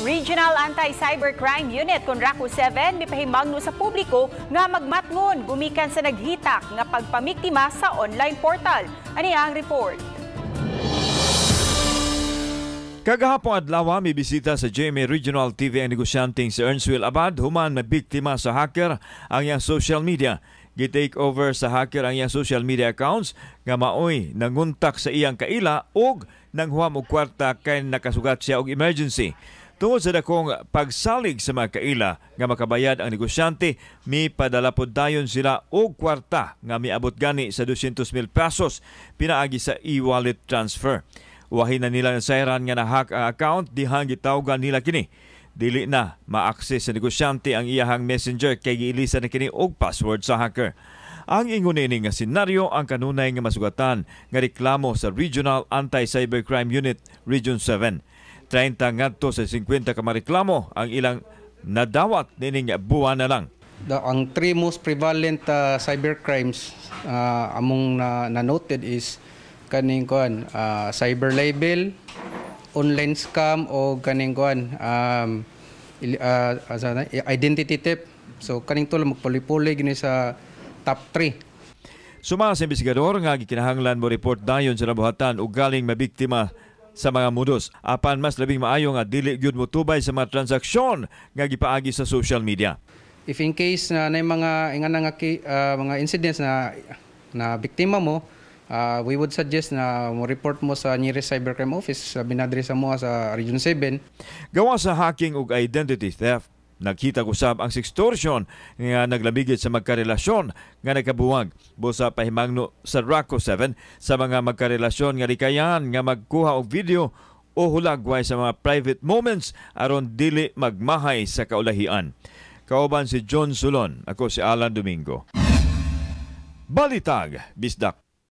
Regional Anti-Cybercrime Unit Raku 7 mipahimang no sa publiko nga magmatngon gumikan sa naghitak nga pagpamiktima sa online portal. Ani ang report. Kagahapon adlaw ah, may bisita sa JMA Regional TV ang negosyanteng si Ernswil Abad human biktima sa hacker ang iyang social media. Gitake over sa hacker ang iyang social media accounts nga maoy nanguntak sa iyang kaila og nanghuam og kwarta kay nakasugat siya og emergency. Tuod sa dakong pagsalig sa mga kaila nga makabayad ang negosyante, mi padalapod dayon sila og kwarta nga miabot gani sa 200,000 pesos pinaagi sa e-wallet transfer. Wahin na nila ng sayran nga nahack ang account dihang gitawgan nila kini. Dili na ma-access sa negosyante ang iyahang messenger kay giilisa na kini og password sa hacker. Ang ingon ini nga senaryo ang kanunay nga masugatan nga reklamo sa Regional Anti-Cybercrime Unit Region 7. 30 ngadto sa 50 ka mareklamo ang ilang nadawat nining buwan na lang. The, ang three most prevalent uh, cyber crimes uh, among na, na noted is kaning kuan uh, cyber libel, online scam o kaning kuan um, uh, identity theft. So kaning to lang magpuli-puli gini sa top 3. Suma sa investigador nga gikinahanglan mo report dayon sa nabuhatan o galing mabiktima sa mga modus. Apan mas labing maayo nga dili gyud mo tubay sa mga transaksyon nga gipaagi sa social media. If in case na may mga ingana nga uh, mga incidents na na biktima mo, uh, we would suggest na mo report mo sa nearest cybercrime office sa binadresa mo sa Region 7. Gawa sa hacking ug identity theft Nakita ko sab ang sextortion nga naglabigit sa magkarelasyon nga nakabuwag busa pahimangno sa RACO 7 sa mga magkarelasyon nga rikayan nga magkuha og video o hulagway sa mga private moments aron dili magmahay sa kaulahian. Kauban si John Sulon, ako si Alan Domingo. Balitag, Bisdak.